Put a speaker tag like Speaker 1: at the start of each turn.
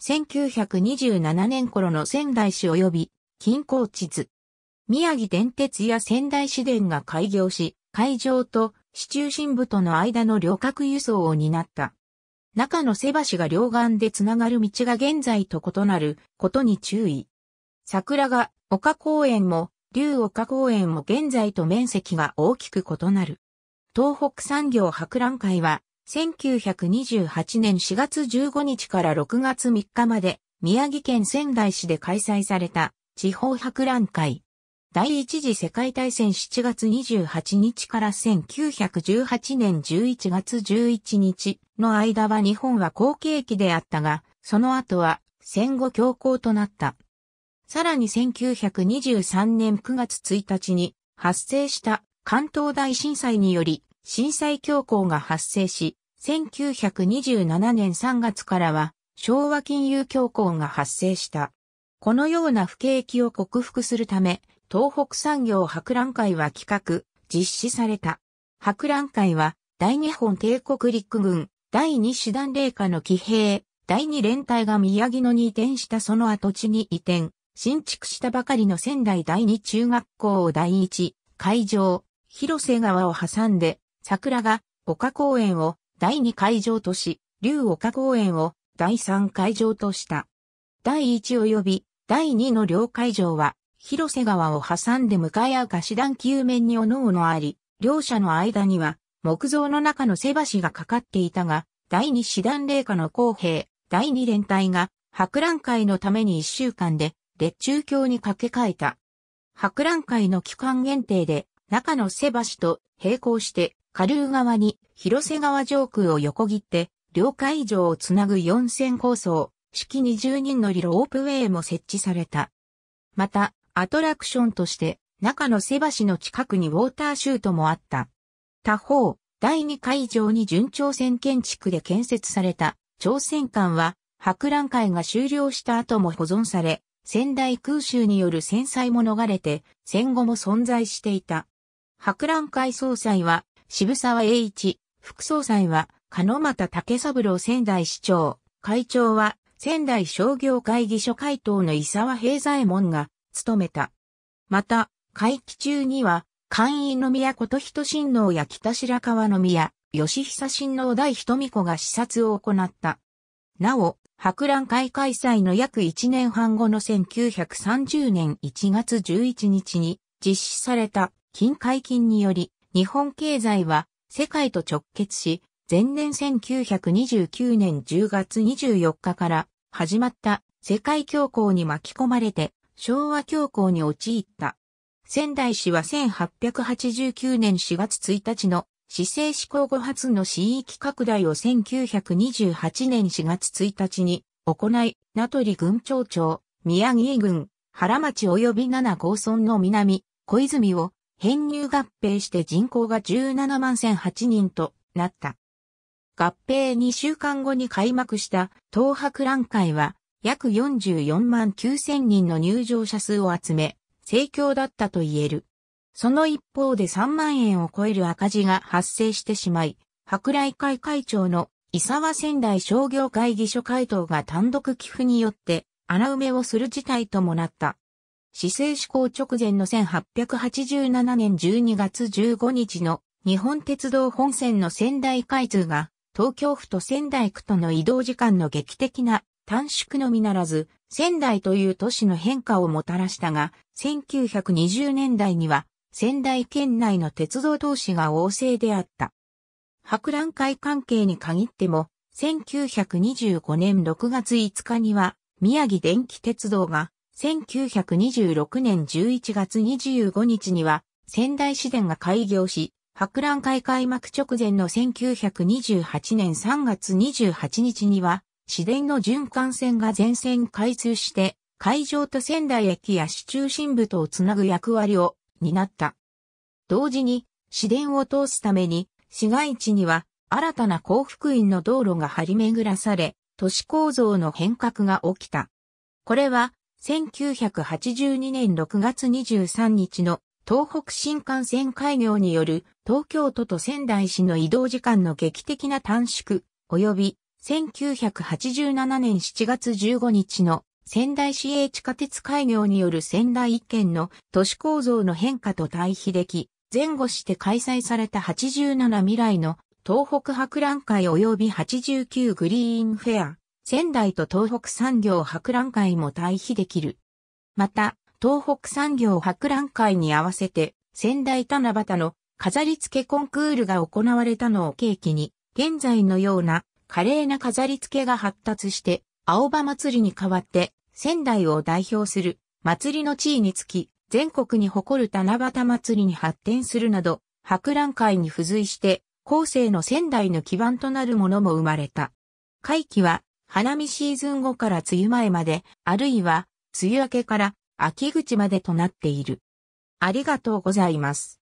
Speaker 1: 1927年頃の仙台市及び近郊地図。宮城電鉄や仙台市電が開業し、会場と市中心部との間の旅客輸送を担った。中の瀬橋が両岸でつながる道が現在と異なることに注意。桜が丘公園も竜丘公園も現在と面積が大きく異なる。東北産業博覧会は1928年4月15日から6月3日まで、宮城県仙台市で開催された地方博覧会。第一次世界大戦7月28日から1918年11月11日の間は日本は好景気であったが、その後は戦後強行となった。さらに1923年9月1日に発生した関東大震災により震災恐慌が発生し、1927年3月からは昭和金融恐慌が発生した。このような不景気を克服するため、東北産業博覧会は企画、実施された。博覧会は、大日本帝国陸軍、第二師団霊下の騎兵、第二連隊が宮城野に移転したその跡地に移転、新築したばかりの仙台第二中学校を第一、会場、広瀬川を挟んで、桜が丘公園を第2会場とし、竜丘公園を第3会場とした。第1及び第2の両会場は、広瀬川を挟んで向かい合う貸団球面におのおのあり、両者の間には木造の中の背橋がかかっていたが、第2師団霊下の公平、第2連隊が博覧会のために1週間で列中橋に架け替えた。博覧会の期間限定で中の背橋と並行して下流側に広瀬川上空を横切って、両海上をつなぐ4線構想、式20人乗りロープウェイも設置された。また、アトラクションとして、中の瀬橋の近くにウォーターシュートもあった。他方、第2海上に順調線建築で建設された、朝鮮館は、博覧会が終了した後も保存され、仙台空襲による戦災も逃れて、戦後も存在していた。博覧会総裁は、渋沢栄一、副総裁は、鹿又竹三郎仙台市長、会長は、仙台商業会議所会頭の伊沢平左衛門が、務めた。また、会期中には、会員の宮琴人親王や北白川の宮、吉久親王大瞳子が視察を行った。なお、博覧会開催の約1年半後の1930年1月11日に実施された金解禁により日本経済は世界と直結し、前年1929年10月24日から始まった世界恐慌に巻き込まれて昭和恐慌に陥った。仙台市は1889年4月1日の市政施行後初の市域拡大を1928年4月1日に行い、名取郡町長、宮城郡、原町及び七郷村の南、小泉を編入合併して人口が17万1008人となった。合併2週間後に開幕した東博覧会は約44万9000人の入場者数を集め、盛況だったと言える。その一方で3万円を超える赤字が発生してしまい、博覧会会長の伊沢仙台商業会議所会頭が単独寄付によって穴埋めをする事態ともなった。市政施行直前の1887年12月15日の日本鉄道本線の仙台開通が東京府と仙台区との移動時間の劇的な短縮のみならず仙台という都市の変化をもたらしたが1920年代には仙台県内の鉄道同士が旺盛であった。博覧会関係に限っても1925年6月5日には宮城電気鉄道が1926年11月25日には仙台市電が開業し、博覧会開幕直前の1928年3月28日には、市電の循環線が全線開通して、会場と仙台駅や市中心部とをつなぐ役割を担った。同時に、市電を通すために、市街地には新たな幸福院の道路が張り巡らされ、都市構造の変革が起きた。これは1982年6月23日の東北新幹線開業による東京都と仙台市の移動時間の劇的な短縮及び1987年7月15日の仙台市営地下鉄開業による仙台一県の都市構造の変化と対比でき、前後して開催された87未来の東北博覧会及び89グリーンフェア仙台と東北産業博覧会も対比できる。また、東北産業博覧会に合わせて、仙台七夕の飾り付けコンクールが行われたのを契機に、現在のような華麗な飾り付けが発達して、青葉祭りに代わって、仙台を代表する祭りの地位につき、全国に誇る七夕祭りに発展するなど、博覧会に付随して、後世の仙台の基盤となるものも生まれた。会期は花見シーズン後から梅雨前まで、あるいは梅雨明けから秋口までとなっている。ありがとうございます。